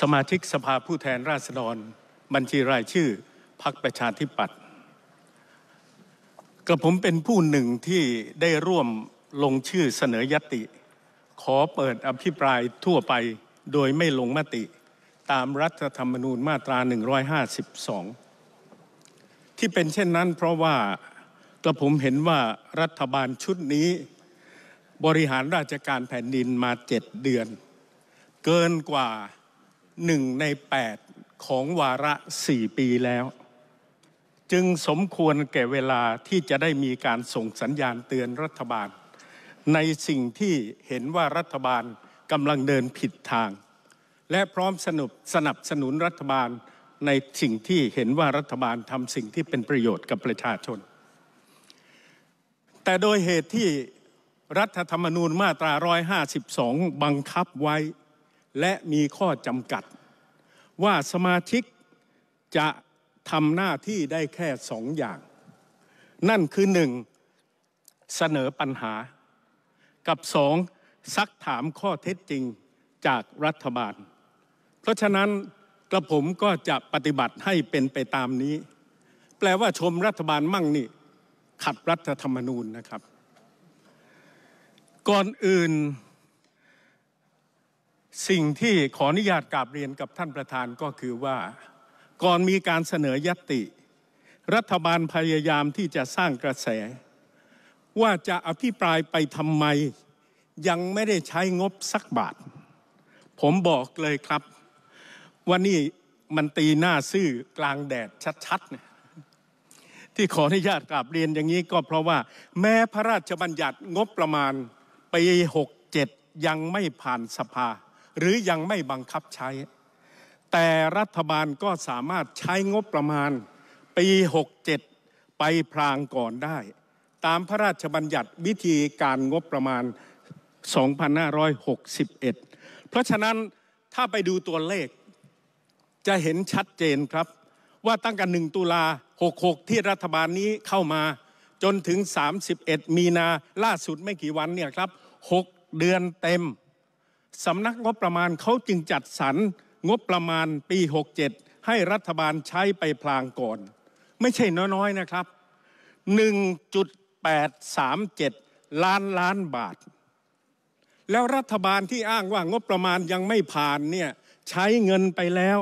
สมาชิกสภาผู้แทนราษฎรบัญชีรายชื่อพรรคประชาธิปัตย์กระผมเป็นผู้หนึ่งที่ได้ร่วมลงชื่อเสนอยติ ขอเปิดอภิปรายทั่วไปโดยไม่ลงมติตามรัฐธรรมนูญมาตรา152ที่เป็นเช่นนั้น เพราะว่ากระผมเห็นว่ารัฐบาลชุดนี้ บริหารราชการแผ่นดินมาเจ็ดเดือน เกินกว่าหนึ่งใน8ของวาระ4ปีแล้ว จึงสมควรแก่เวลาที่จะได้มีการส่งสัญญาณเตือนรัฐบาล ในสิ่งที่เห็นว่ารัฐบาลกำลังเดินผิดทาง และพร้อมสนับสนับสนุนรัฐบาลในสิ่งที่เห็นว่ารัฐบาลทำสิ่งที่เป็นประโยชน์กับประชาชนแต่โดยเหตุที่รัฐธรรมนูญมาตรา152บังคับไว้และมีข้อจำกัด ว่าสมาชิกจะทำหน้าที่ได้แค่สองอย่าง นั่นคือหนึ่งเสนอปัญหา กับสองซักถามข้อเท็จจริงจากรัฐบาล เพราะฉะนั้นกระผมก็จะปฏิบัติให้เป็นไปตามนี้ แปลว่าชมรัฐบาลมั่งนี่ขัดรัฐธรรมนูญนะครับ ก่อนอื่นสิ่งที่ขออนุญาตกราบเรียนกับท่านประธานก็คือว่า ก่อนมีการเสนอยัติ รัฐบาลพยายามที่จะสร้างกระแส ว่าจะอภิปรายไปทำไมยังไม่ได้ใช้งบสักบาท ผมบอกเลยครับว่านี่มันตีหน้าซื่อกลางแดดชัดๆเนี่ยที่ขออนุญาตกราบเรียนอย่างนี้ก็เพราะว่า แม้พระราชบัญญัติงบประมาณปี67ยังไม่ผ่านสภาหรือยังไม่บังคับใช้ แต่รัฐบาลก็สามารถใช้งบประมาณปี 67 ไปพรางก่อนได้ ตามพระราชบัญญัติวิธีการงบประมาณ 2561 เพราะฉะนั้นถ้าไปดูตัวเลขจะเห็นชัดเจนครับ ว่าตั้งแต่ 1 ตุลา 66 ที่รัฐบาลนี้เข้ามาจนถึง 31 มีนาล่าสุดไม่กี่วันเนี่ยครับ 6 เดือนเต็มสำนักงบประมาณเขาจึงจัดสรรงบประมาณปี 67 ให้รัฐบาลใช้ไปพลางก่อนไม่ใช่น้อยๆนะครับ 1.837 ล้านล้านบาท แล้วรัฐบาลที่อ้างว่างบประมาณยังไม่ผ่านเนี่ยใช้เงินไปแล้ว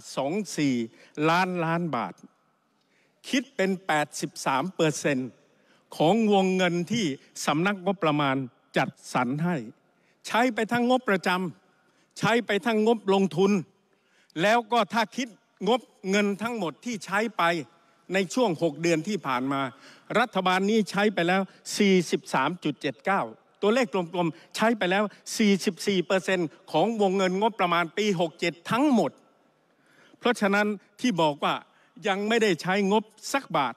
1.524ล้านล้านบาท คิดเป็น83เปอร์เซ็นต์ของวงเงินที่สำนักงบประมาณจัดสรรให้ใช้ไปทั้งงบประจำใช้ไปทั้งงบลงทุน แล้วก็ถ้าคิดงบเงินทั้งหมดที่ใช้ไปในช่วง6เดือนที่ผ่านมา รัฐบาลนี้ใช้ไปแล้ว 43.79 ตัวเลขกลมๆใช้ไปแล้ว 44%ของวงเงินงบประมาณปี67ทั้งหมด เพราะฉะนั้นที่บอกว่ายังไม่ได้ใช้งบสักบาท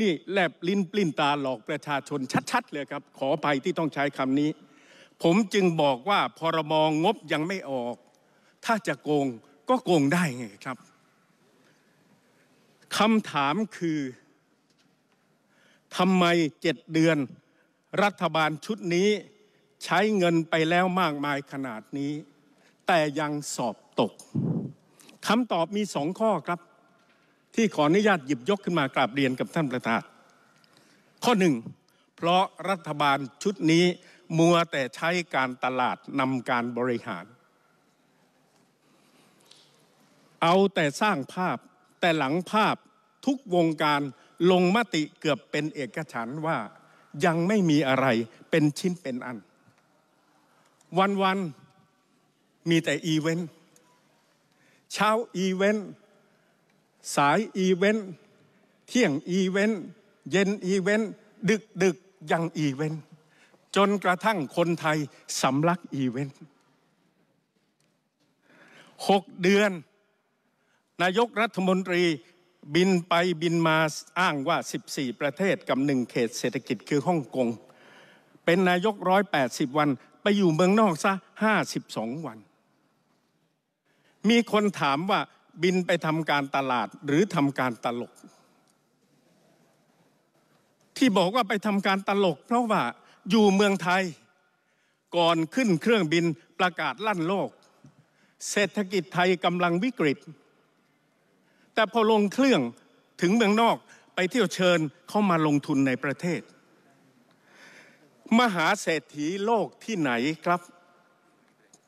นี่แลบลิ้นปลิ้นตาหลอกประชาชน ชัดๆเลยครับขอไปที่ต้องใช้คำนี้ผมจึงบอกว่าพรบงบยังไม่ออก ถ้าจะโกงก็โกงได้ไงครับคำถามคือทำไมเจ็ดเดือน รัฐบาลชุดนี้ใช้เงินไปแล้วมากมายขนาดนี้ แต่ยังสอบตกคำตอบมีสองข้อครับ ที่ขออนุญาตหยิบยกขึ้นมากราบเรียนกับท่านประธานข้อหนึ่งเพราะรัฐบาลชุดนี้มัวแต่ใช้การตลาดนำการบริหาร เอาแต่สร้างภาพแต่หลังภาพทุกวงการลงมติเกือบเป็นเอกฉันว่ายังไม่มีอะไรเป็นชิ้นเป็นอัน วันวันมีแต่อีเวนต์เช้าอีเวนต์สายอีเวนต์เที่ยงอีเวนต์เย็นอีเวนต์ดึกดึกยังอีเวนต์จนกระทั่งคนไทยสำลักอีเวนต์หกเดือน นายกรัฐมนตรีบินไปบินมาอ้างว่า 14 ประเทศกับหนึ่ง เขตเศรษฐกิจคือฮ่องกงเป็นนายก 180 วัน ไปอยู่เมืองนอกซะ52 วัน มีคนถามว่าบินไปทำการตลาดหรือทำการตลก ที่บอกว่าไปทำการตลกเพราะว่าอยู่เมืองไทยก่อนขึ้นเครื่องบินประกาศลั่นโลก เศรษฐกิจไทยกำลังวิกฤต แต่พอลงเครื่องถึงเมืองนอกไปเที่ยวเชิญเข้ามาลงทุนในประเทศ มหาเศรษฐีโลกที่ไหนครับ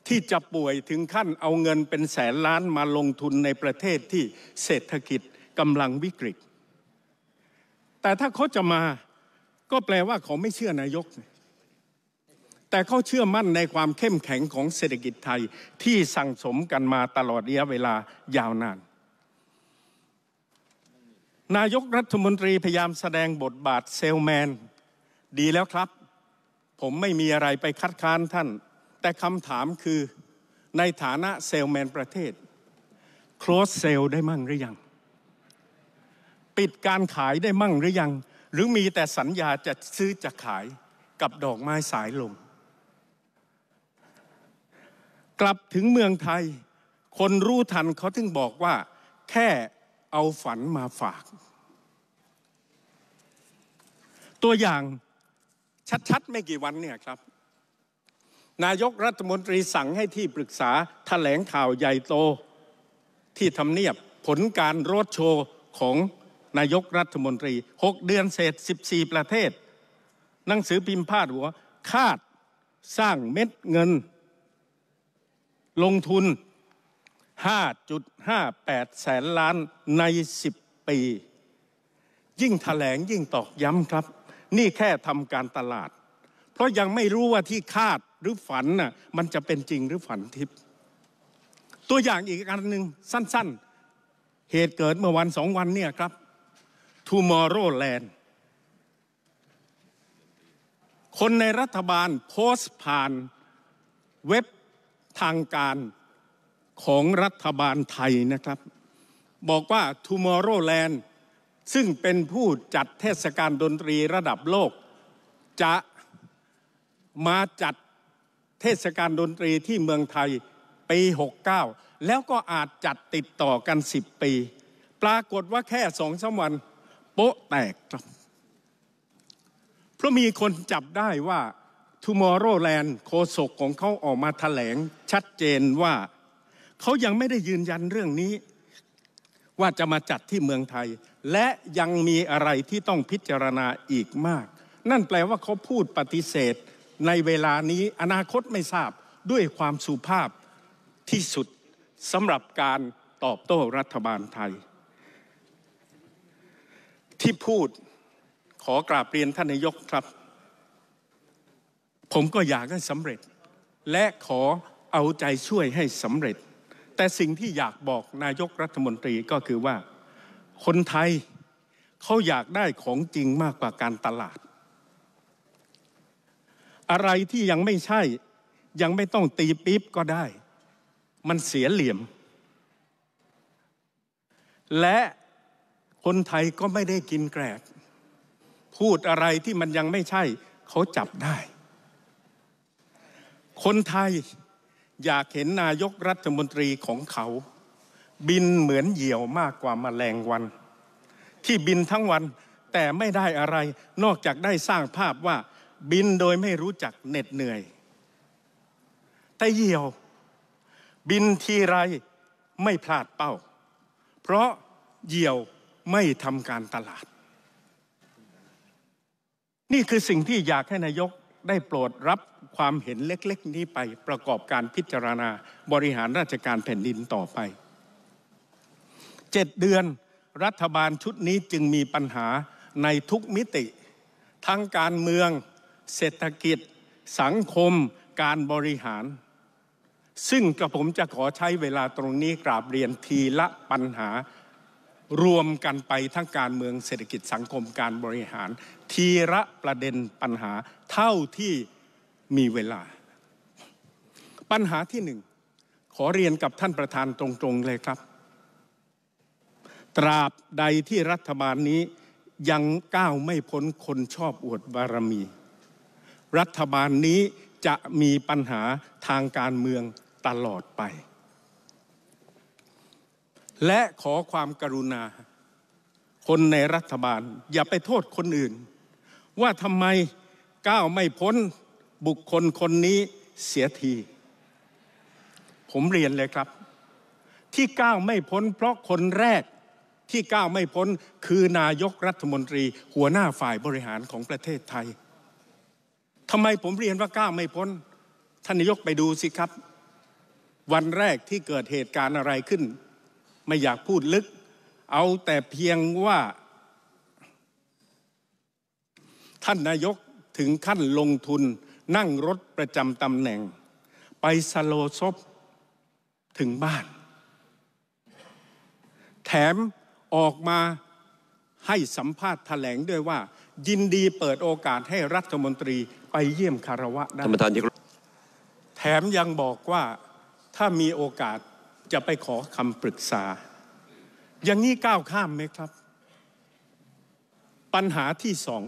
ที่จะป่วยถึงขั้นเอาเงินเป็นแสนล้านมาลงทุนในประเทศที่เศรษฐกิจกำลังวิกฤต แต่ถ้าเขาจะมาก็แปลว่าเขาไม่เชื่อนายก แต่เขาเชื่อมั่นในความเข้มแข็งของเศรษฐกิจไทยที่สั่งสมกันมาตลอดระยะเวลายาวนาน นายกรัฐมนตรีพยายามแสดงบทบาทเซลแมน ดีแล้วครับ ผมไม่มีอะไรไปคัดค้านท่าน แต่คำถามคือในฐานะเซลแมนประเทศ close sale ได้มั่งหรือยัง ปิดการขายได้มั่งหรือยังหรือมีแต่สัญญาจะซื้อจะขายกับดอกไม้สายลมกลับถึงเมืองไทยคนรู้ทันเขาถึงบอกว่าแค่เอาฝันมาฝาก ตัวอย่าง ชัด ๆ ไม่กี่วันเนี่ยครับ นายกรัฐมนตรีสั่งให้ที่ปรึกษาแถลงข่าวใหญ่โต ที่ทำเนียบผลการโรดโชว์ของนายกรัฐมนตรี 6 เดือนเศษ 14 ประเทศ หนังสือพิมพ์พาดหัว คาดสร้างเม็ดเงิน ลงทุน 5.58 แสนล้านใน 10 ปี ยิ่งถแถลงยิ่งตอกย้ำครับ นี่แค่ทำการตลาด เพราะยังไม่รู้ว่าที่คาดหรือฝันน่ะมันจะเป็นจริงหรือฝันทิพย์ตัวอย่างอีกอันหนึ่งสั้นๆเหตุเกิดเมื่อวันสองวันเนี่ยครับ Tomorrowland คนในรัฐบาลโพสต์ผ่านเว็บทางการของรัฐบาลไทยนะครับ บอกว่า Tomorrowland ซึ่งเป็นผู้จัดเทศกาลดนตรีระดับโลก จะมาจัดเทศกาลดนตรีที่เมืองไทยปี 69 แล้วก็อาจจัดติดต่อกัน 10 ปี ปรากฏว่าแค่สองสามวันโป๊ะแตกครับเพราะมีคนจับได้ว่าทูมอร์โรแลนด์โคศกของเขาออกมาถแถลงชัดเจนว่าเขายังไม่ได้ยืนยันเรื่องนี้ว่าจะมาจัดที่เมืองไทย และยังมีอะไรที่ต้องพิจารณาอีกมาก นั่นแปลว่าเขาพูดปฏิเสธในเวลานี้อนาคตไม่ทราบด้วยความสุภาพที่สุดสำหรับการตอบโต้รัฐบาลไทยที่พูดขอกราบเรียนท่านนายกครับ ผมก็อยากให้สำเร็จ และขอเอาใจช่วยให้สำเร็จ แต่สิ่งที่อยากบอกนายกรัฐมนตรีก็คือว่าคนไทยเขาอยากได้ของจริงมากกว่าการตลาด อะไรที่ยังไม่ใช่ยังไม่ต้องตีปี๊บก็ได้ มันเสียเหลี่ยมและคนไทยก็ไม่ได้กินแกรบพูดอะไรที่มันยังไม่ใช่เขาจับได้ คนไทยอยากเห็นนายกรัฐมนตรีของเขา บินเหมือนเหยี่ยวมากกว่ามาแมลงวัน ที่บินทั้งวัน แต่ไม่ได้อะไร นอกจากได้สร้างภาพว่า บินโดยไม่รู้จักเหน็ดเหนื่อย แต่เหี่ยว บินทีไรไม่พลาดเป้า เพราะเหี่ยวไม่ทำการตลาด นี่คือสิ่งที่อยากให้นายกได้โปรดรับความเห็นเล็ก ๆ นี้ไปประกอบการพิจารณาบริหารราชการแผ่นดินต่อไป เจ็ดเดือนรัฐบาลชุดนี้จึงมีปัญหาในทุกมิติ ทั้งการเมือง เศรษฐกิจ สังคมการบริหาร ซึ่งกระผมจะขอใช้เวลาตรงนี้ กราบเรียนทีละปัญหารวมกันไปทั้งการเมืองเศรษฐกิจสังคมการบริหาร ทีระประเด็นปัญหาเท่าที่มีเวลา ปัญหาที่หนึ่งขอเรียนกับท่านประธานตรง ๆเลยครับ ตราบใดที่รัฐบาลนี้ยังก้าวไม่พ้นคนชอบอวดบารมี รัฐบาลนี้จะมีปัญหาทางการเมืองตลอดไปและขอความกรุณา คนในรัฐบาล อย่าไปโทษคนอื่น ว่าทำไมก้าวไม่พ้นบุคคลคนนี้เสียที ผมเรียนเลยครับ ที่ก้าวไม่พ้น เพราะคนแรกที่ก้าวไม่พ้นคือนายกรัฐมนตรี หัวหน้าฝ่ายบริหารของประเทศไทยทำไมผมเรียนว่าก้าวไม่พ้นท่านนายกไปดูสิครับ วันแรกที่เกิดเหตุการณ์อะไรขึ้นไม่อยากพูดลึกเอาแต่เพียงว่าท่านนายกถึงขั้นลงทุน นั่งรถประจำตำแหน่ง ไปสโลซบถึงบ้าน แถมออกมาให้สัมภาษณ์แถลงด้วยว่า ยินดีเปิดโอกาสให้รัฐมนตรีไปเยี่ยมคารวะได้แถมยังบอกว่าถ้ามีโอกาสจะไปขอคำปรึกษา อย่างนี้ก้าวข้ามไหมครับ ปัญหาที่สอง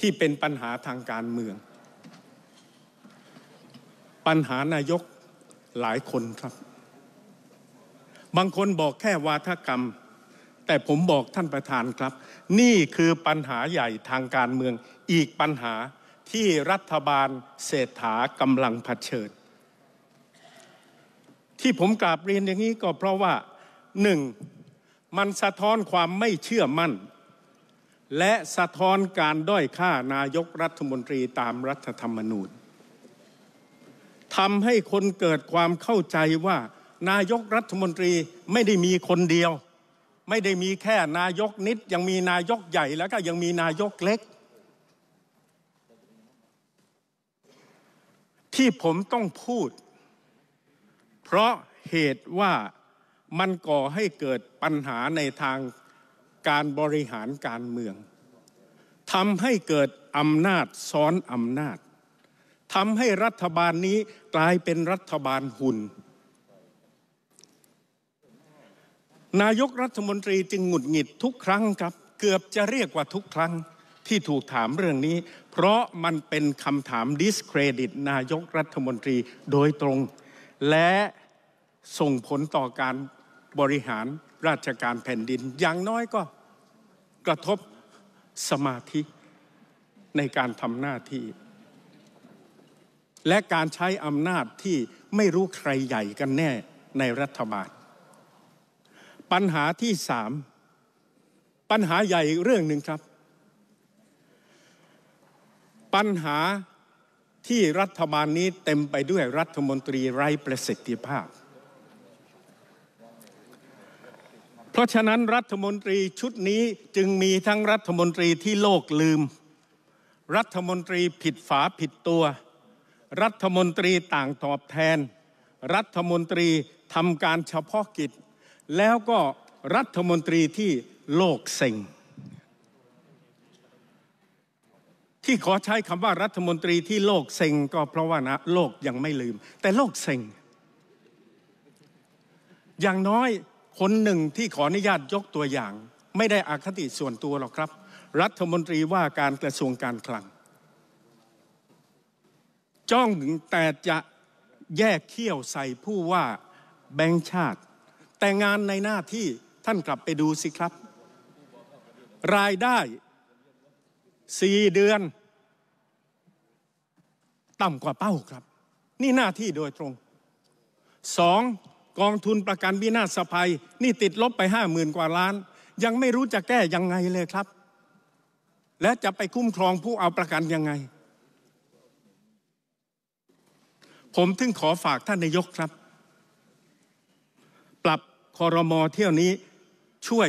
ที่เป็นปัญหาทางการเมือง ปัญหานายกหลายคนครับ บางคนบอกแค่วาทกรรม แต่ผมบอกท่านประธานครับ นี่คือปัญหาใหญ่ทางการเมือง อีกปัญหาที่รัฐบาลเศรษฐากำลังเผชิญที่ผมกราบเรียนอย่างนี้ก็เพราะว่าหนึ่ง มันสะท้อนความไม่เชื่อมั่น และสะท้อนการด้อยค่านายกรัฐมนตรีตามรัฐธรรมนูญทำให้คนเกิดความเข้าใจว่า นายกรัฐมนตรีไม่ได้มีคนเดียว ไม่ได้มีแค่นายกนิดยังมีนายกใหญ่แล้วก็ยังมีนายกเล็ก ที่ผมต้องพูดเพราะเหตุว่ามันก่อให้เกิดปัญหาในทางการบริหารการเมืองทำให้เกิดอำนาจซ้อนอำนาจทำให้รัฐบาลนี้กลายเป็นรัฐบาลหุ่นนายกรัฐมนตรีจึงหงุดหงิดทุกครั้งครับเกือบจะเรียกว่าทุกครั้งที่ถูกถามเรื่องนี้ เพราะมันเป็นคำถามดิสเครดิต นายกรัฐมนตรีโดยตรงและส่งผลต่อการบริหารราชการแผ่นดินอย่างน้อยก็กระทบสมาธิในการทำหน้าที่และการใช้อำนาจที่ไม่รู้ใครใหญ่กันแน่ในรัฐบาลปัญหาที่สามปัญหาใหญ่เรื่องหนึ่งครับ ปัญหาที่รัฐบาลนี้เต็มไปด้วยรัฐมนตรีไร้ประสิทธิภาพ เพราะฉะนั้นรัฐมนตรีชุดนี้จึงมีทั้งรัฐมนตรีที่โลกลืม รัฐมนตรีผิดฝาผิดตัว รัฐมนตรีต่างตอบแทน รัฐมนตรีทำการเฉพาะกิจ แล้วก็รัฐมนตรีที่โลกเซ็งที่ขอใช้คำว่ารัฐมนตรีที่โลกเซ็งก็เพราะว่านะโลกยังไม่ลืม แต่โลกเซ็งอย่างน้อยคนหนึ่งที่ขออนุญาตยกตัวอย่าง ไม่ได้อคติส่วนตัวหรอกครับ รัฐมนตรีว่าการกระทรวงการคลัง จ้องแต่จะแยกเขี้ยวใส่ผู้ว่าแบงค์ชาติ แต่งานในหน้าที่ท่านกลับไปดูสิครับ รายได้สี่เดือน ต่ำกว่าเป้าครับ นี่หน้าที่โดยตรงสอง กองทุนประกันวินาศภัย นี่ติดลบไปห้าหมื่นกว่าล้าน ยังไม่รู้จะแก้ยังไงเลยครับ และจะไปคุ้มครองผู้เอาประกันยังไง ผมถึงขอฝากท่านนายกครับ ปรับคอรมอเที่ยวนี้ช่วย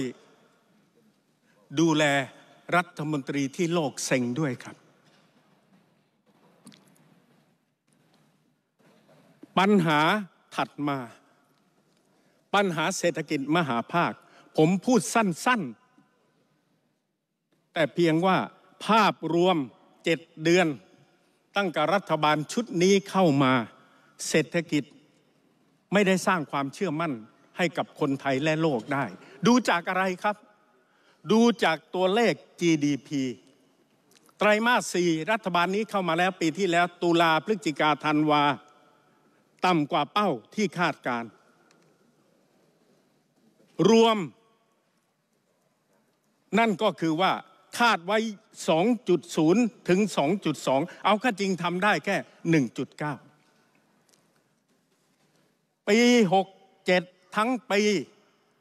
ดูแลรัฐมนตรีที่โลกเซ็งด้วยครับ ปัญหาถัดมา ปัญหาเศรษฐกิจมหาภาค ผมพูดสั้น ๆ แต่เพียงว่าภาพรวมเจ็ดเดือน ตั้งแต่รัฐบาลชุดนี้เข้ามาเศรษฐกิจไม่ได้สร้างความเชื่อมั่นให้กับคนไทยและโลกได้ ดูจากอะไรครับดูจากตัวเลข GDP ไตรมาส 4 รัฐบาลนี้เข้ามาแล้วปีที่แล้วตุลาพฤศจิกาธันวา ต่ำกว่าเป้าที่คาดการ รวม นั่นก็คือว่าคาดไว้ 2.0 ถึง 2.2 เอาข้าจริงทำได้แค่ 1.9 ปี 67 ทั้งปี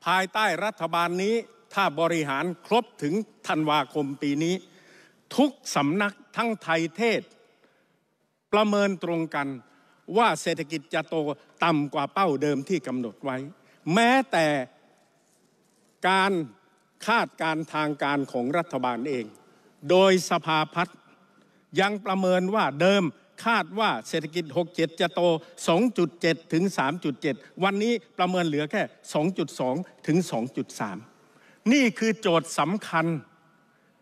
ภายใต้รัฐบาลนี้ถ้าบริหารครบถึงธันวาคมปีนี้ ทุกสำนักทั้งไทยเทศประเมินตรงกันว่าเศรษฐกิจจะโตต่ำกว่าเป้าเดิมที่กำหนดไว้ แม้แต่การคาดการทางการของรัฐบาลเอง โดยสภาพัฒน์ยังประเมินว่าเดิมคาดว่าเศรษฐกิจ 67จะโต2.7ถึง3.7วันนี้ประเมินเหลือแค่2.2ถึง2.3นี่คือโจทย์สำคัญ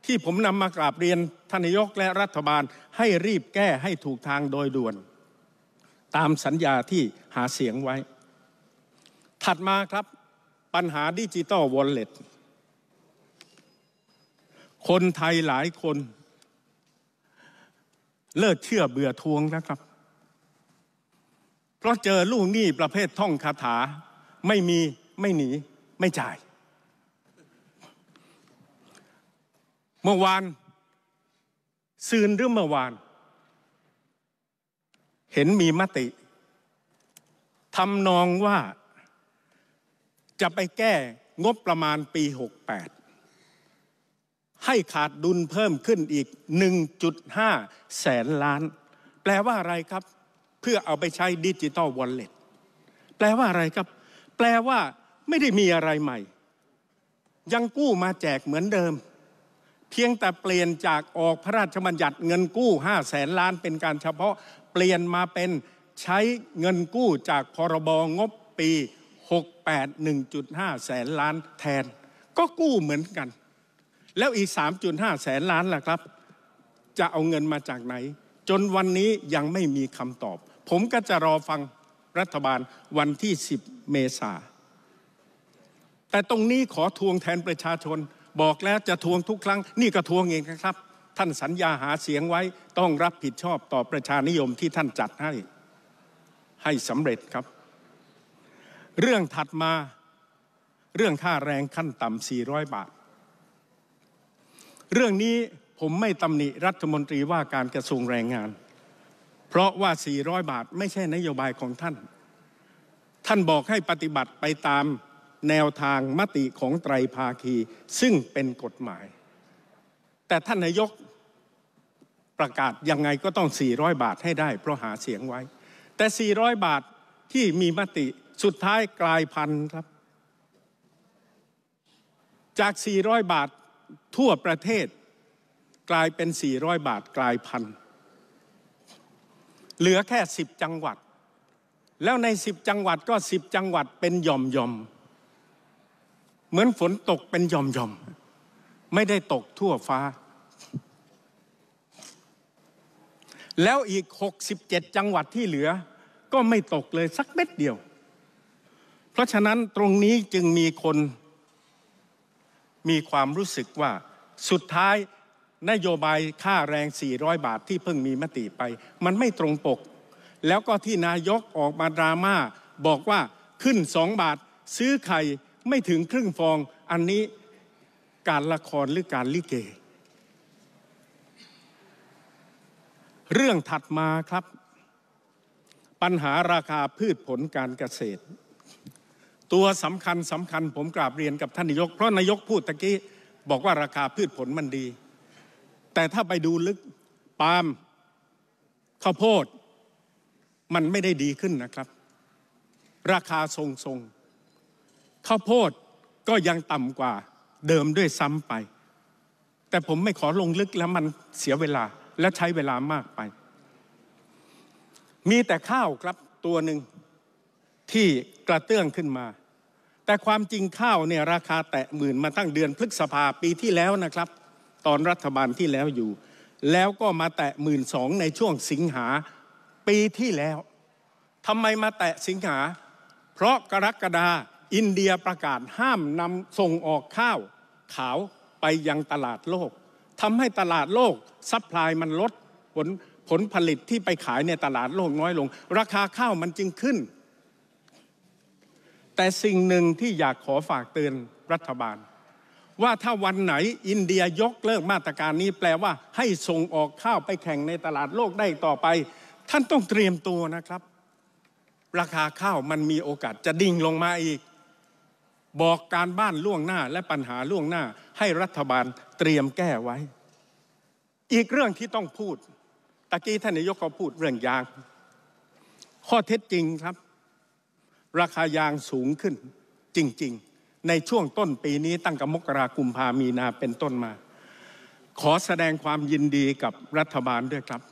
ที่ผมนำมากราบเรียนท่านนายกและรัฐบาลให้รีบแก้ให้ถูกทางโดยด่วน ตามสัญญาที่หาเสียงไว้ ถัดมาครับ ปัญหาดิจิตอลวอลเล็ตคนไทยหลายคนเลิกเชื่อเบื่อทวงนะครับ เพราะเจอลูกหนี้ประเภทท่องคาถาไม่มีไม่หนีไม่จ่ายเมื่อวานซืนหรือเมื่อวาน เห็นมีมติทำนองว่า จะไปแก้งบประมาณปี 68 ให้ขาดดุลเพิ่มขึ้นอีก1.5แสนล้านแปลว่าอะไรครับ เพื่อเอาไปใช้ดิจิตอลวอลเล็ตแปลว่าอะไรครับ แปลว่าไม่ได้มีอะไรใหม่ ยังกู้มาแจกเหมือนเดิมเพียงแต่เปลี่ยนจากออกพระราชบัญญัติเงินกู้5แสนล้าน เป็นการเฉพาะเปลี่ยนมาเป็นใช้เงินกู้จากพรบงบปี68 1.5แสนล้านแทนก็กู้เหมือนกัน แล้วอีก3.5แสนล้านล่ะครับจะเอาเงินมาจากไหน จนวันนี้ยังไม่มีคำตอบ ผมก็จะรอฟังรัฐบาลวันที่10เมษาแต่ตรงนี้ขอทวงแทนประชาชนบอกแล้วจะทวงทุกครั้ง นี่ก็ทวงเองนะครับ ท่านสัญญาหาเสียงไว้ต้องรับผิดชอบต่อประชานิยมที่ท่านจัดให้ให้สำเร็จครับ เรื่องถัดมาเรื่องค่าแรงขั้นต่ำ 400 บาท เรื่องนี้ผมไม่ตำหนิรัฐมนตรีว่าการกระทรวงแรงงาน เพราะว่า 400 บาทไม่ใช่นโยบายของท่าน ท่านบอกให้ปฏิบัติไปตามแนวทางมติของไตรภาคีซึ่งเป็นกฎหมาย แต่ท่านนายกประกาศยังไงก็ต้อง400บาทให้ได้ เพราะหาเสียงไว้ แต่400บาทที่มีมติสุดท้ายกลายพันธ์ครับ จาก 400 บาททั่วประเทศกลายเป็น 400 บาทกลายพันธ์เหลือแค่ 10 จังหวัดแล้วใน 10 จังหวัดก็ 10 จังหวัดเป็นหย่อมหย่อมเหมือนฝนตกเป็นหย่อมๆไม่ได้ตกทั่วฟ้า แล้วอีก67จังหวัดที่เหลือ ก็ไม่ตกเลยสักเม็ดเดียว เพราะฉะนั้นตรงนี้จึงมีคน มีความรู้สึกว่าสุดท้ายนโยบายค่าแรง400บาทที่เพิ่งมีมติไป มันไม่ตรงปกแล้วก็ที่นายกออกมาดราม่า บอกว่าขึ้น2บาทซื้อไข่ไม่ถึงครึ่งฟองอันนี้การละครหรือการลิเก เรื่องถัดมาครับ ปัญหาราคาพืชผลการเกษตร ตัวสำคัญสำคัญผมกราบเรียนกับท่านนายก เพราะนายกพูดตะกี้บอกว่าราคาพืชผลมันดี แต่ถ้าไปดูลึกปาล์มข้าวโพดมันไม่ได้ดีขึ้นนะครับ ราคาทรงๆข้าวโพดก็ยังต่ำกว่าเดิมด้วยซ้ำไป แต่ผมไม่ขอลงลึกแล้วมันเสียเวลาและใช้เวลามากไป มีแต่ข้าวครับตัวหนึ่งที่กระเตื้องขึ้นมา แต่ความจริงข้าวเนี่ยราคาแตะหมื่นมาตั้งเดือนพฤษภาปีที่แล้วนะครับ ตอนรัฐบาลที่แล้วอยู่ แล้วก็มาแตะหมื่นสองในช่วงสิงหาปีที่แล้วทำไมมาแตะสิงหา เพราะกรกฎาอินเดียประกาศห้ามนำส่งออกข้าว ขาวไปยังตลาดโลกทำให้ตลาดโลกซัพพลายมันลดผลผลผลิตที่ไปขายในตลาดโลกน้อยลง ราคาข้าวมันจึงขึ้น แต่สิ่งหนึ่งที่อยากขอฝากเตือนรัฐบาล ว่าถ้าวันไหนอินเดียยกเลิกมาตรการนี้แปลว่า ให้ส่งออกข้าวไปแข่งในตลาดโลกได้ต่อไป ท่านต้องเตรียมตัวนะครับ ราคาข้าวมันมีโอกาสจะดิ่งลงมาอีกบอกการบ้านล่วงหน้าและปัญหาล่วงหน้าให้รัฐบาลเตรียมแก้ไว้ อีกเรื่องที่ต้องพูด ตะกี้ท่านนายกก็พูดเรื่องยาง ข้อเท็จจริงครับ ราคายางสูงขึ้นจริงๆ ในช่วงต้นปีนี้ตั้งแต่มกราคุมพามีนาเป็นต้นมา ขอแสดงความยินดีกับรัฐบาลด้วยครับ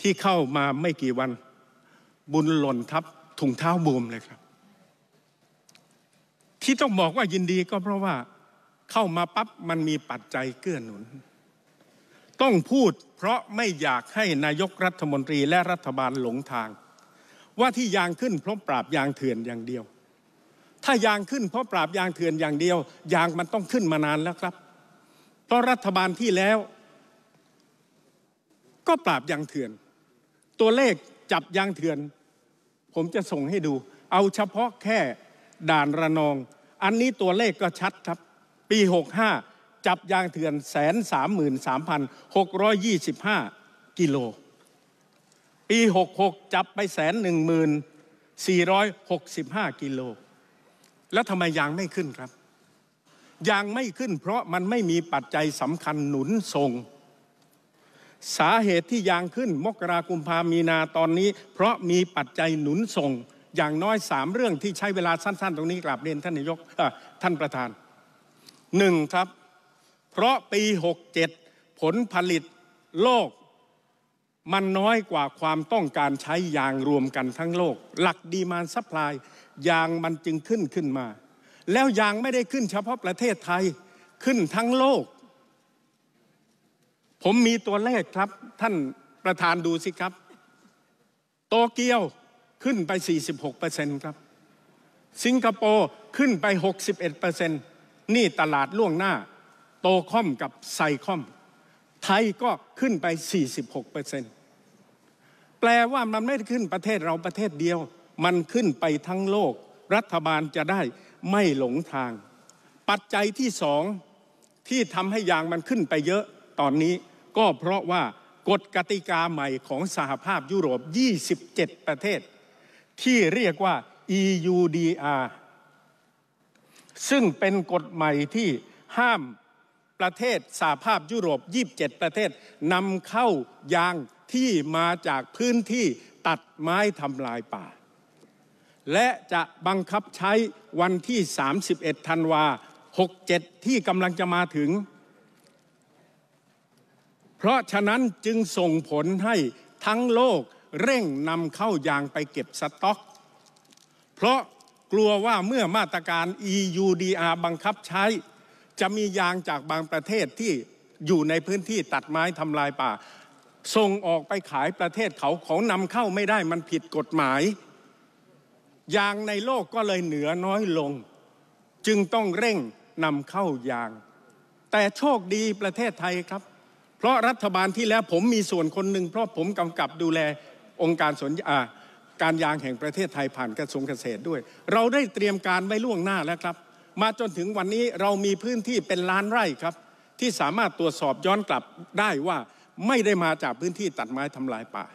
ที่เข้ามาไม่กี่วันบุญหล่นทับ ถุงเท้าบูมเลยครับที่ต้องบอกว่ายินดีก็เพราะว่าเข้ามาปั๊บมันมีปัจจัยเกื้อหนุน ต้องพูดเพราะไม่อยากให้นายกรัฐมนตรีและรัฐบาลหลงทาง ว่าที่ยางขึ้นเพราะปราบยางเถื่อนอย่างเดียว ถ้ายางขึ้นเพราะปราบยางเถื่อนอย่างเดียว ยางมันต้องขึ้นมานานแล้วครับเพราะรัฐบาลที่แล้ว ก็ปราบยางเถื่อนตัวเลขจับยางเถื่อนผมจะส่งให้ดู เอาเฉพาะแค่ด่านระนอง อันนี้ตัวเลขก็ชัดครับ ปี 65 จับยางเถื่อนแสนสามหมื่นสามพันหกร้อยยี่สิบห้ากิโล ปี 66 จับไปแสนหนึ่งหมื่นสี่ร้อยหกสิบห้ากิโล แล้วทำไมยางไม่ขึ้นครับ ยางไม่ขึ้นเพราะมันไม่มีปัจจัยสำคัญหนุนส่ง สาเหตุที่ยางขึ้นมกราคุมพามีนาตอนนี้ เพราะมีปัจจัยหนุนส่งอย่างน้อยสามเรื่องที่ใช้เวลาสั้นๆ ตรงนี้กราบเรียนท่านนายกท่านประธานหนึ่งครับ เพราะปี 67 ผลผลิตโลก มันน้อยกว่าความต้องการใช้ยางรวมกันทั้งโลก หลักดีมานซัพพลายยางมันจึงขึ้นขึ้นมา แล้วยางไม่ได้ขึ้นเฉพาะประเทศไทยขึ้นทั้งโลก ผมมีตัวเลขครับท่านประธานดูสิครับ โตเกียวขึ้นไป 46%ครับ สิงคโปร์ ขึ้นไป 61%นี่ตลาดล่วงหน้า โตคอมกับไซคอม ไทยก็ขึ้นไป 46%แปลว่ามันไม่ได้ขึ้นประเทศเราประเทศเดียว มันขึ้นไปทั้งโลก รัฐบาลจะได้ไม่หลงทาง ปัจจัยที่สองที่ทำให้ยางมันขึ้นไปเยอะตอนนี้ก็เพราะว่ากฎกติกาใหม่ของสหภาพยุโรป 27 ประเทศที่เรียกว่า EUDR ซึ่งเป็นกฎใหม่ที่ห้ามประเทศสหภาพยุโรป 27 ประเทศนำเข้ายางที่มาจากพื้นที่ตัดไม้ทำลายป่า และจะบังคับใช้วันที่ 31 ธันวา67 ที่กำลังจะมาถึง เพราะฉะนั้นจึงส่งผลให้ทั้งโลกเร่งนำเข้ายางไปเก็บสต็อกเพราะกลัวว่าเมื่อมาตรการ EUDR บังคับใช้ จะมียางจากบางประเทศที่อยู่ในพื้นที่ตัดไม้ทำลายป่าส่งออกไปขายประเทศเขาเขานำเข้าไม่ได้มันผิดกฎหมายยางในโลกก็เลยเหนือน้อยลง จึงต้องเร่งนำเข้ายาง แต่โชคดีประเทศไทยครับ เพราะรัฐบาลที่แล้วผมมีส่วนคนหนึ่งเพราะผมกำกับดูแลองค์การสนการยางแห่งประเทศไทยผ่านกระทรวงเกษตรด้วย เราได้เตรียมการไว้ล่วงหน้าแล้วครับ มาจนถึงวันนี้เรามีพื้นที่เป็นล้านไร่ครับ ที่สามารถตรวจสอบย้อนกลับได้ว่าไม่ได้มาจากพื้นที่ตัดไม้ทำลายป่า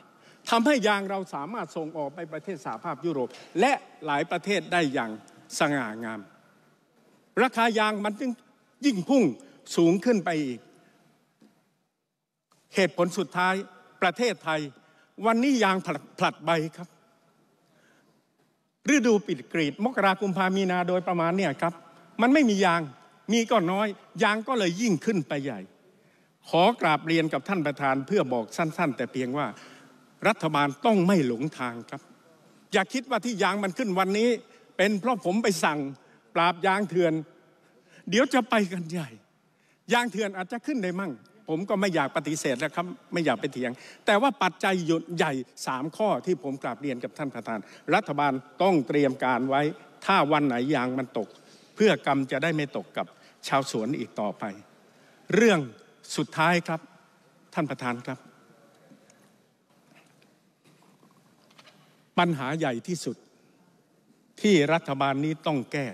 ทำให้ยางเราสามารถส่งออกไปประเทศสหภาพยุโรป และหลายประเทศได้อย่างสง่างาม ราคายางมันจึงยิ่งพุ่งสูงขึ้นไปอีกเหตุผลสุดท้ายประเทศไทยวันนี้ยางผลัดใบครับ ฤดูปิดกรีดมกราคุมพามีนาโดยประมาณเนี่ยครับ มันไม่มียางมีก็น้อย ยางก็เลยยิ่งขึ้นไปใหญ่ ขอกราบเรียนกับท่านประธานเพื่อบอกสั้น ๆ แต่เพียงว่ารัฐบาลต้องไม่หลงทางครับ อย่าคิดว่าที่ยางมันขึ้นวันนี้เป็นเพราะผมไปสั่งปราบยางเถื่อน เดี๋ยวจะไปกันใหญ่ ยางเถื่อนอาจจะขึ้นได้มั่งผมก็ไม่อยากปฏิเสธแล้วครับไม่อยากไปเถียง แต่ว่าปัจจัยใหญ่ 3 ข้อที่ผมกราบเรียนกับท่านประธาน รัฐบาลต้องเตรียมการไว้ ถ้าวันไหนยางมันตก เพื่อกรรมจะได้ไม่ตกกับชาวสวนอีกต่อไป เรื่องสุดท้ายครับท่านประธานครับ ปัญหาใหญ่ที่สุดที่รัฐบาลนี้ต้องแก้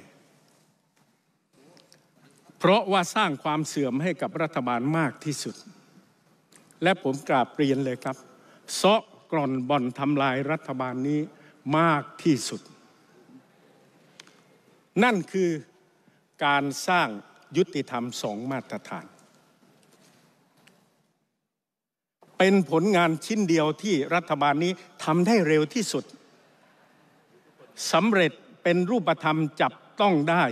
เพราะว่าสร้างความเสื่อมให้กับรัฐบาลมากที่สุด และผมกราบเรียนเลยครับเซาะกร่อนบ่อนทำลายรัฐบาลนี้มากที่สุด นั่นคือการสร้างยุติธรรมสองมาตรฐาน เป็นผลงานชิ้นเดียวที่รัฐบาลนี้ทำได้เร็วที่สุดสำเร็จเป็นรูปธรรมจับต้องได้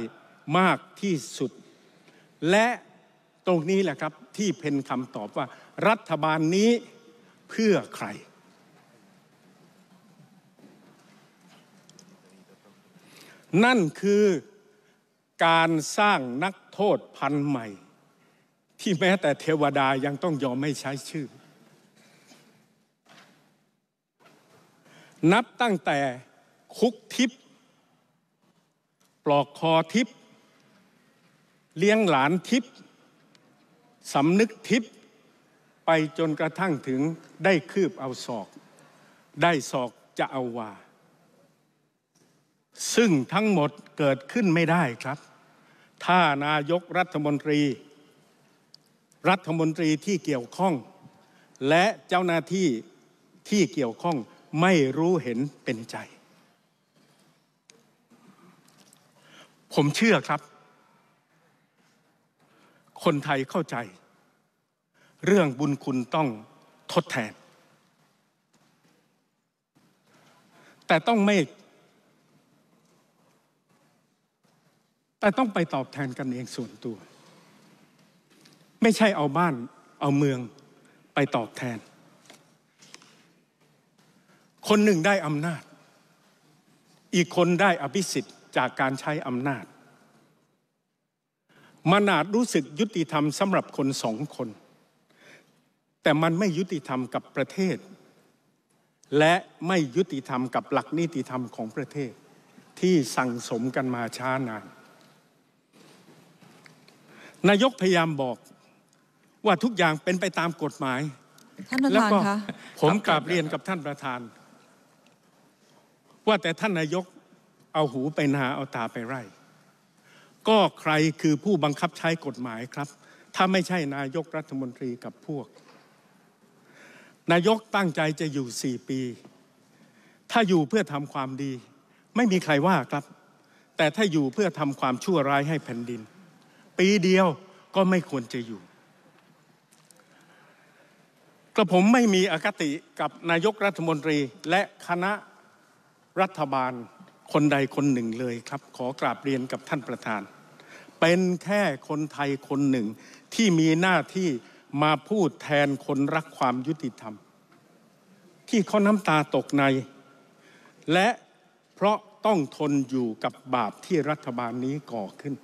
มากที่สุดและตรงนี้แหละครับที่เป็นคำตอบว่ารัฐบาลนี้เพื่อใคร นั่นคือการสร้างนักโทษพันใหม่ ที่แม้แต่เทวดายังต้องยอมไม่ใช้ชื่อ นับตั้งแต่คุกทิพย์ปลอกคอทิพย์เลี้ยงหลานทิพย์สำนึกทิพย์ไปจนกระทั่งถึงได้คืบเอาศอก ได้ศอกจะเอาวา ซึ่งทั้งหมดเกิดขึ้นไม่ได้ครับ ถ้านายกรัฐมนตรี รัฐมนตรีที่เกี่ยวข้อง และเจ้าหน้าที่ที่เกี่ยวข้องไม่รู้เห็นเป็นใจ ผมเชื่อครับคนไทยเข้าใจ เรื่องบุญคุณต้องทดแทน แต่ต้องไม่แต่ต้องไปตอบแทนกันเองส่วนตัว ไม่ใช่เอาบ้านเอาเมืองไปตอบแทน คนหนึ่งได้อำนาจ อีกคนได้อภิสิทธิ์จากการใช้อำนาจมันอาจรู้สึกยุติธรรมสำหรับคนสองคน แต่มันไม่ยุติธรรมกับประเทศ และไม่ยุติธรรมกับหลักนิติธรรมของประเทศ ที่สั่งสมกันมาช้านานนายกพยายามบอกว่าทุกอย่างเป็นไปตามกฎหมายท่านประธานคะผมกลับเรียนกับท่านประธาน ว่าแต่ท่านนายกเอาหูไปนาเอาตาไปไร่ก็ใครคือผู้บังคับใช้กฎหมายครับ ถ้าไม่ใช่นายกรัฐมนตรีกับพวก นายกตั้งใจจะอยู่สี่ปี ถ้าอยู่เพื่อทำความดี ไม่มีใครว่าครับ แต่ถ้าอยู่เพื่อทำความชั่วร้ายให้แผ่นดิน ปีเดียวก็ไม่ควรจะอยู่กระผมไม่มีอคติกับนายกรัฐมนตรีและคณะรัฐบาลคนใดคนหนึ่งเลยครับขอกราบเรียนกับท่านประธาน เป็นแค่คนไทยคนหนึ่งที่มีหน้าที่มาพูดแทนคนรักความยุติธรรม ที่เขาน้ำตาตกใน และเพราะต้องทนอยู่กับบาปที่รัฐบาลนี้ก่อขึ้น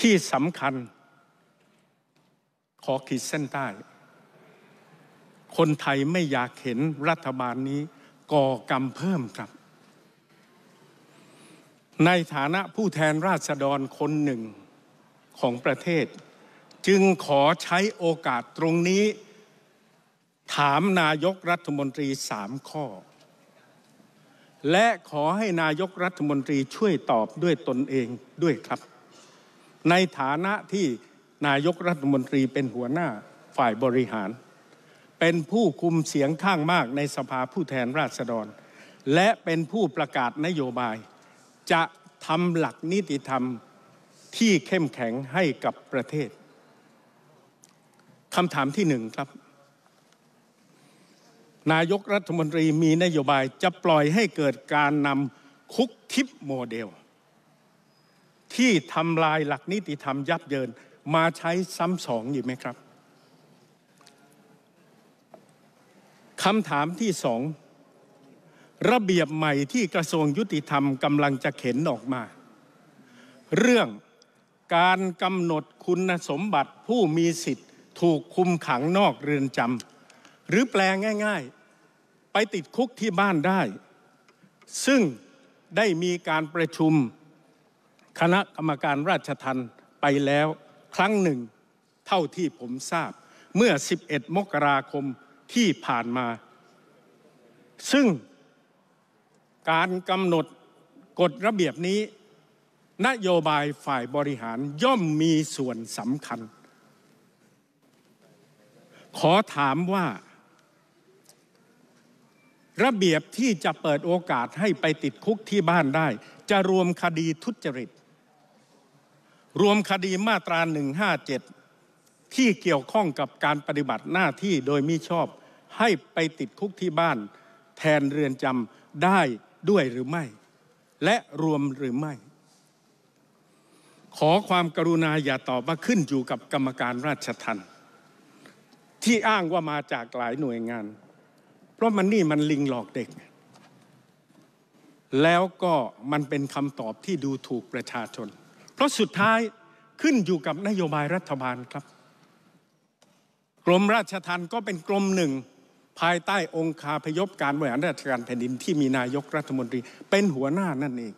ที่สำคัญขอขีดเส้นใต้คนไทยไม่อยากเห็นรัฐบาลนี้ก่อกรรมเพิ่มครับ ในฐานะผู้แทนราษฎรคนหนึ่งของประเทศ จึงขอใช้โอกาสตรงนี้ ถามนายกรัฐมนตรีสามข้อ และขอให้นายกรัฐมนตรีช่วยตอบด้วยตนเองด้วยครับ ในฐานะที่นายกรัฐมนตรีเป็นหัวหน้าฝ่ายบริหารเป็นผู้คุมเสียงข้างมากในสภาผู้แทนราษฎร และเป็นผู้ประกาศนโยบาย จะทำหลักนิติธรรมที่เข้มแข็งให้กับประเทศคำถามที่หนึ่งครับ นายกรัฐมนตรีมีนโยบายจะปล่อยให้เกิดการนำคุกทิปโมเดล ที่ทำลายหลักนิติธรรมยับเยินมาใช้ซ้ำสองอยู่ไหมครับคำถามที่สองระเบียบใหม่ที่กระทรวงยุติธรรมกำลังจะเข็นออกมา เรื่องการกำหนดคุณสมบัติผู้มีสิทธิ์ถูกคุมขังนอกเรือนจำหรือแปลงง่ายๆ ไปติดคุกที่บ้านได้ ซึ่งได้มีการประชุม คณะกรรมการราชทัณฑ์ไปแล้วครั้งหนึ่ง เท่าที่ผมทราบเมื่อ 11 มกราคมที่ผ่านมา ซึ่งการกำหนดกฎระเบียบนี้ นโยบายฝ่ายบริหารย่อมมีส่วนสำคัญ ขอถามว่า ระเบียบที่จะเปิดโอกาสให้ไปติดคุกที่บ้านได้ จะรวมคดีทุจริต รวมคดีมาตรา 157 ที่เกี่ยวข้องกับการปฏิบัติหน้าที่โดยมิชอบให้ไปติดคุกที่บ้านแทนเรือนจำได้ด้วยหรือไม่ และรวมหรือไม่ ขอความกรุณาอย่าตอบว่าขึ้นอยู่กับกรรมการราชทัณฑ์ที่อ้างว่ามาจากหลายหน่วยงาน เพราะมันนี่มันลิงหลอกเด็ก แล้วก็มันเป็นคำตอบที่ดูถูกประชาชน เพราะสุดท้ายขึ้นอยู่กับนโยบายรัฐบาลครับ กรมราชทัณฑ์ก็เป็นกรมหนึ่งภายใต้องค์คาพยพการบริหารราชการแผ่นดินที่มีนายกรัฐมนตรีเป็นหัวหน้านั่นเอง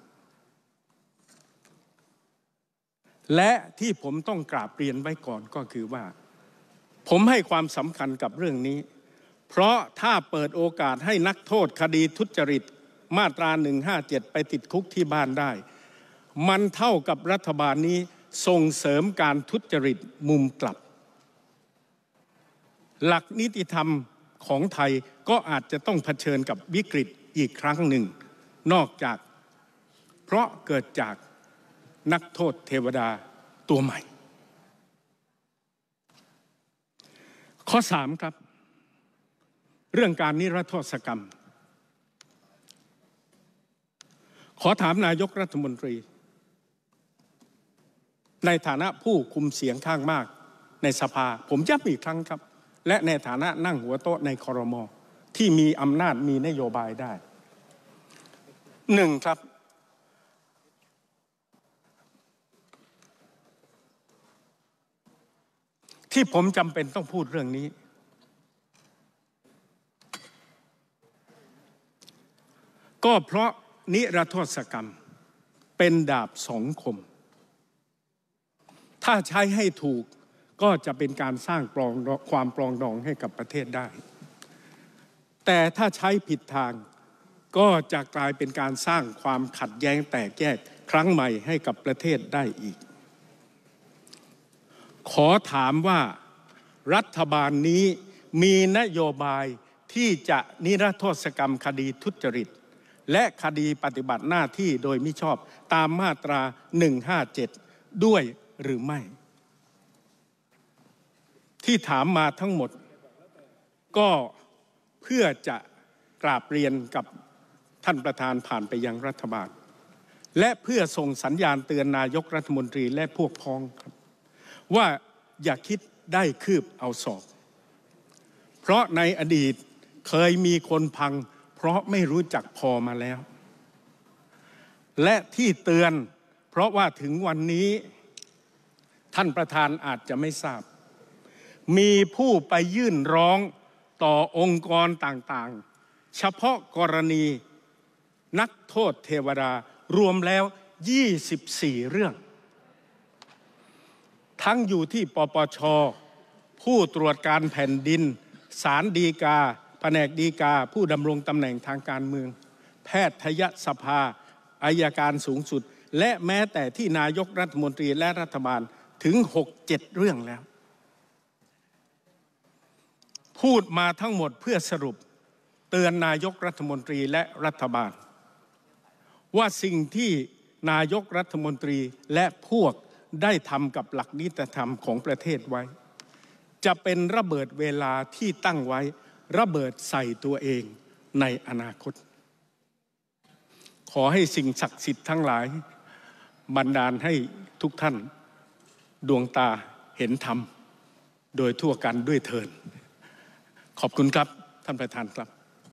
และที่ผมต้องกราบเรียนไว้ก่อนก็คือว่า ผมให้ความสำคัญกับเรื่องนี้ เพราะถ้าเปิดโอกาสให้นักโทษคดีทุจริต มาตรา157 ไปติดคุกที่บ้านได้ มันเท่ากับรัฐบาลนี้ส่งเสริมการทุจริตมุมกลับ หลักนิติธรรมของไทยก็อาจจะต้องเผชิญกับวิกฤตอีกครั้งหนึ่ง นอกจากเพราะเกิดจากนักโทษเทวดาตัวใหม่ ข้อสามครับ เรื่องการนิรโทษกรรม ขอถามนายกรัฐมนตรี ในฐานะผู้คุมเสียงข้างมากในสภาผมย้ำอีกครั้งครับและในฐานะนั่งหัวโต๊ะในคอรมอที่มีอำนาจมีนโยบายได้ หนึ่งครับ ที่ผมจำเป็นต้องพูดเรื่องนี้ ก็เพราะนิรโทษกรรมเป็นดาบสองคม ถ้าใช้ให้ถูกก็จะเป็นการสร้างปองความปลองดองให้กับประเทศได้ แต่ถ้าใช้ผิดทางก็จะกลายเป็นการสร้างความขัดแย้งแตกแยกครั้งใหม่ให้กับประเทศได้อีก ขอถามว่ารัฐบาลนี้มีนโยบายที่จะนิรโทษกรรมคดีทุจริตและคดีปฏิบัติหน้าที่โดยมิชอบตามมาตรา 157 ด้วยหรือไม่ที่ถามมาทั้งหมดก็เพื่อจะกราบเรียนกับท่านประธานผ่านไปยังรัฐบาลและเพื่อส่งสัญญาณเตือนนายกรัฐมนตรีและพวกพ้องครับว่าอย่าคิดได้คืบเอาสอบเพราะในอดีตเคยมีคนพัง เพราะไม่รู้จักพอมาแล้ว และที่เตือนเพราะว่าถึงวันนี้ท่านประธานอาจจะไม่ทราบมีผู้ไปยื่นร้องต่อองค์กรต่างๆ เฉพาะกรณีนักโทษเทวดารวมแล้ว 24 เรื่อง ทั้งอยู่ที่ปปช ผู้ตรวจการแผ่นดินสารดีกาแผนกดีกา ผู้ดำรงตำแหน่งทางการเมือง แพทยสภาอายการสูงสุด และแม้แต่ที่นายกรัฐมนตรีและรัฐบาลถึง6-7เรื่องแล้วพูดมาทั้งหมดเพื่อสรุปเตือนนายกรัฐมนตรีและรัฐบาล ว่าสิ่งที่นายกรัฐมนตรีและพวกได้ทำกับหลักนิติธรรมของประเทศไว้ จะเป็นระเบิดเวลาที่ตั้งไว้ระเบิดใส่ตัวเองในอนาคต ขอให้สิ่งศักดิ์สิทธิ์ทั้งหลายบันดาลให้ทุกท่านดวงตาเห็นธรรมโดยทั่วกันด้วยเทินขอบคุณครับ ท่านประธานครับ